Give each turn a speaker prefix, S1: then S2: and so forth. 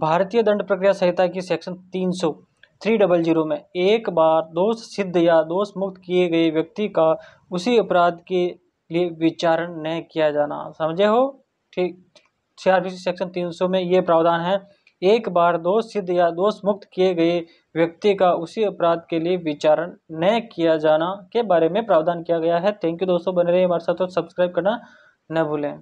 S1: भारतीय दंड प्रक्रिया संहिता की सेक्शन तीन सौ थ्री डबल जीरो में एक बार दोष सिद्ध या दोष मुक्त किए गए व्यक्ति का उसी अपराध के लिए विचारण न किया जाना समझे हो ठीक सीआरपीसी सेक्शन तीन सौ में ये प्रावधान है एक बार दोष सिद्ध या दोष मुक्त किए गए व्यक्ति का उसी अपराध के लिए विचारण न किया जाना के बारे में प्रावधान किया गया है थैंक यू दोस्तों बने रहिए हमारे साथ और सब्सक्राइब करना न भूलें